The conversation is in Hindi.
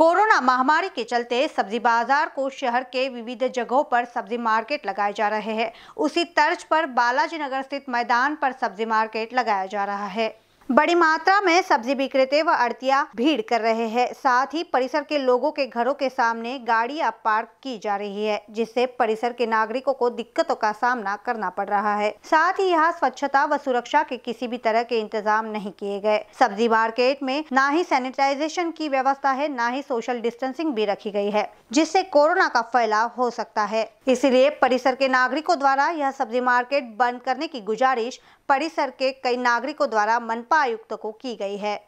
कोरोना महामारी के चलते सब्जी बाजार को शहर के विविध जगहों पर सब्जी मार्केट लगाए जा रहे हैं उसी तर्ज पर बालाजी नगर स्थित मैदान पर सब्जी मार्केट लगाया जा रहा है बड़ी मात्रा में सब्जी विक्रेता व अड़तिया भीड़ कर रहे हैं साथ ही परिसर के लोगों के घरों के सामने गाड़ियां पार्क की जा रही है जिससे परिसर के नागरिकों को दिक्कतों का सामना करना पड़ रहा है साथ ही यहाँ स्वच्छता व सुरक्षा के किसी भी तरह के इंतजाम नहीं किए गए सब्जी मार्केट में न ही सैनिटाइजेशन की व्यवस्था है न ही सोशल डिस्टेंसिंग भी रखी गयी है जिससे कोरोना का फैलाव हो सकता है इसलिए परिसर के नागरिकों द्वारा यह सब्जी मार्केट बंद करने की गुजारिश परिसर के कई नागरिकों द्वारा मनपा आयुक्त को की गई है